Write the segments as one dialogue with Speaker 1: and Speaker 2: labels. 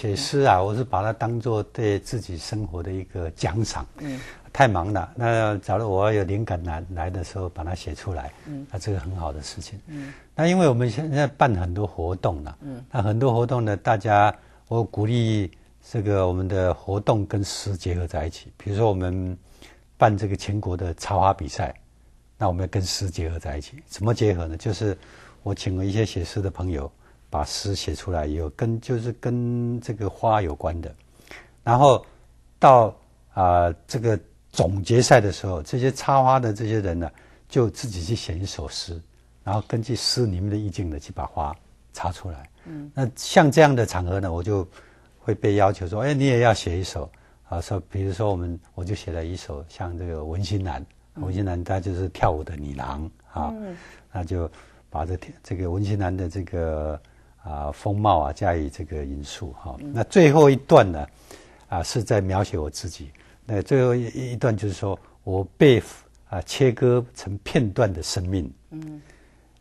Speaker 1: 写诗啊，我是把它当做对自己生活的一个奖赏。嗯，太忙了，那假如我有灵感来来的时候，把它写出来，嗯，那这个很好的事情。嗯，那因为我们现在办很多活动了，嗯，那很多活动呢，大家我鼓励这个我们的活动跟诗结合在一起。比如说我们办这个全国的插花比赛，那我们要跟诗结合在一起。怎么结合呢？就是我请了一些写诗的朋友。把诗写出来以后，跟就是跟这个花有关的，然后到啊这个总决赛的时候，这些插花的这些人呢，就自己去写一首诗，然后根据诗里面的意境呢，去把花插出来。嗯，那像这样的场合呢，我就会被要求说，哎，你也要写一首啊。说比如说我们，我就写了一首像这个文心兰，文心兰她就是跳舞的女郎啊，那就把这这个文心兰的这个。啊，风貌啊，加以这个因素哈。那最后一段呢，啊，是在描写我自己。那最后一一段就是说我被啊切割成片段的生命。嗯，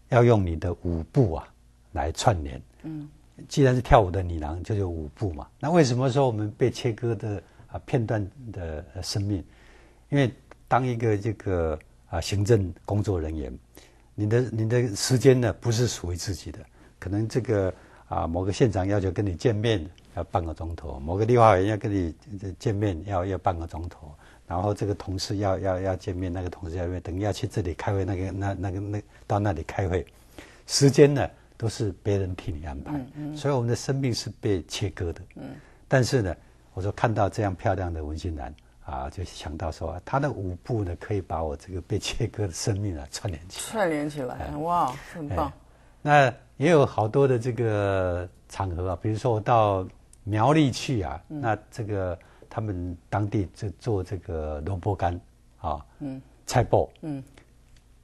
Speaker 1: 要用你的舞步啊来串联。嗯，既然是跳舞的女郎，就有舞步嘛。那为什么说我们被切割的啊片段的生命？因为当一个这个啊行政工作人员，你的你的时间呢，不是属于自己的。可能这个啊，某个县长要求跟你见面要半个钟头，某个地方人要跟你见面要要半个钟头，然后这个同事要要要见面，那个同事要面，等于要去这里开会，那个那那个那到那里开会，时间呢都是别人替你安排，所以我们的生命是被切割的。嗯，但是呢，我说看到这样漂亮的文心兰。啊，就想到说他的舞步呢，可以把我这个被切割的生命啊串联起来，串联起来，哇，很棒。那。也有好多的这个场合啊，比如说我到苗栗去啊，那这个他们当地就做这个萝卜干啊，嗯，菜脯，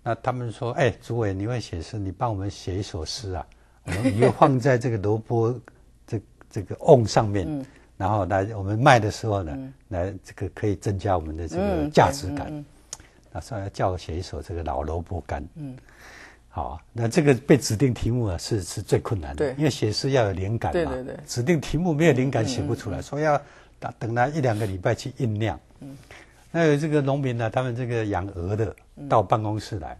Speaker 1: 那他们说：“哎，朱伟，你会写诗，你帮我们写一首诗啊？我你又放在这个萝卜这这个瓮上面，然后来我们卖的时候呢，来这个可以增加我们的这个价值感。那说要叫我写一首这个老萝卜干。”嗯好，那这个被指定题目啊，是是最困难的，因为写诗要有灵感嘛。对对对，指定题目没有灵感写不出来，所以要等等他一两个礼拜去酝酿。嗯，还有这个农民呢，他们这个养鹅的到办公室来，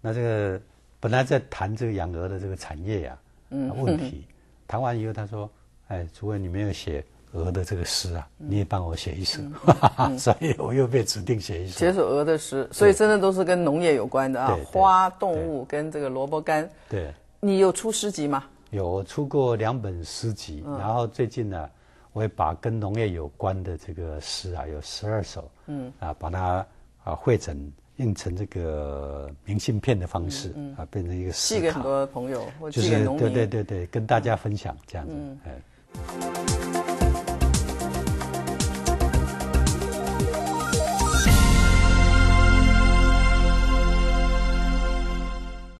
Speaker 1: 那这个本来在谈这个养鹅的这个产业呀，嗯，问题谈完以后，他说：“哎，主任，你没有写。”鹅的这个诗啊，你也帮我写一首，所以我又被指定写一首。写首鹅的诗，所以真的都是跟农业有关的啊，花、动物跟这个萝卜干。对，你有出诗集吗？有出过两本诗集，然后最近呢，我也把跟农业有关的这个诗啊，有十二首，嗯啊，把它啊汇诊印成这个明信片的方式啊，变成一个寄给很多朋友，或者对对对对，跟大家分享这样子，嗯